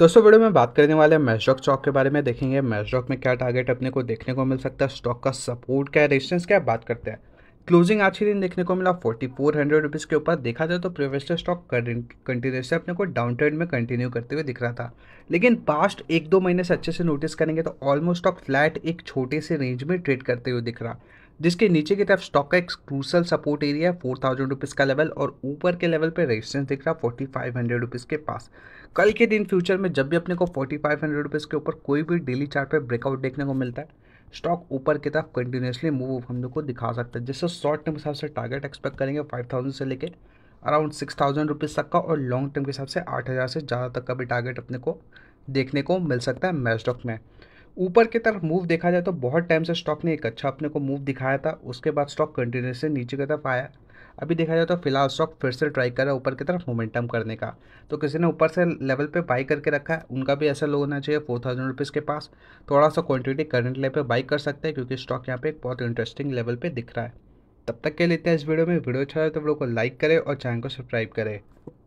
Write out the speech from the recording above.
दोस्तों वीडियो में बात करने वाले हैं चौक स्टॉक के बारे में देखेंगे मैजॉक में क्या टारगेट अपने को देखने को मिल सकता है स्टॉक का सपोर्ट क्या है रेजिस्टेंस क्या बात करते हैं क्लोजिंग आज के दिन देखने को मिला फोर्टी फोर हंड्रेड रुपीज़ के ऊपर देखा जाए तो प्रीवियस स्टॉक कंटिन्यूसली अपने को डाउन ट्रेंड में कंटिन्यू करते हुए दिख रहा था लेकिन पास्ट एक दो महीने से अच्छे से नोटिस करेंगे तो ऑलमोस्ट स्टॉक फ्लैट एक छोटे से रेंज में ट्रेड करते हुए दिख रहा जिसके नीचे की तरफ स्टॉक का एक crucial support area four thousand rupees का लेवल और ऊपर के लेवल पे रेजिस्टेंस दिख रहा फोर्टी फाइव हंड्रेड रुपीज़ के पास कल के दिन फ्यूचर में जब भी अपने को फोर्टी फाइव हंड्रेड रुपीज़ के ऊपर कोई भी डेली चार्ट पर ब्रेकआउट देखने को मिलता है स्टॉक ऊपर की तरफ कंटिन्यूसली मूव हम लोग को दिखा सकता है जैसे शॉर्ट टर्म के हिसाब से टारगेट एक्सपेक्ट करेंगे फाइव थाउजेंड से लेकर अराउंड सिक्स थाउजेंड रुपीज़ तक का और लॉन्ग टर्म के हिसाब से आठ हज़ार से ज़्यादा तक का भी टारगेट अपने को देखने को मिल सकता है मैच स्टॉक में ऊपर की तरफ मूव देखा जाए तो बहुत टाइम से स्टॉक ने एक अच्छा अपने को मूव दिखाया था उसके बाद स्टॉक कंटिन्यूसली नीचे की तरफ आया अभी देखा जाए तो फिलहाल स्टॉक फिर से ट्राई कर रहा है ऊपर की तरफ मोमेंटम करने का तो किसी ने ऊपर से लेवल पे बाई करके रखा है उनका भी ऐसा लो होना चाहिए फोर थाउजेंड रुपीज़ के पास थोड़ा सा क्वांटिटी करंट लेवल पर बाई कर सकते हैं क्योंकि स्टॉक यहाँ पे एक बहुत इंटरेस्टिंग लेवल पर दिख रहा है तब तक के लेते हैं इस वीडियो में वीडियो अच्छा है तो वीडियो को लाइक करें और चैनल को सब्सक्राइब करें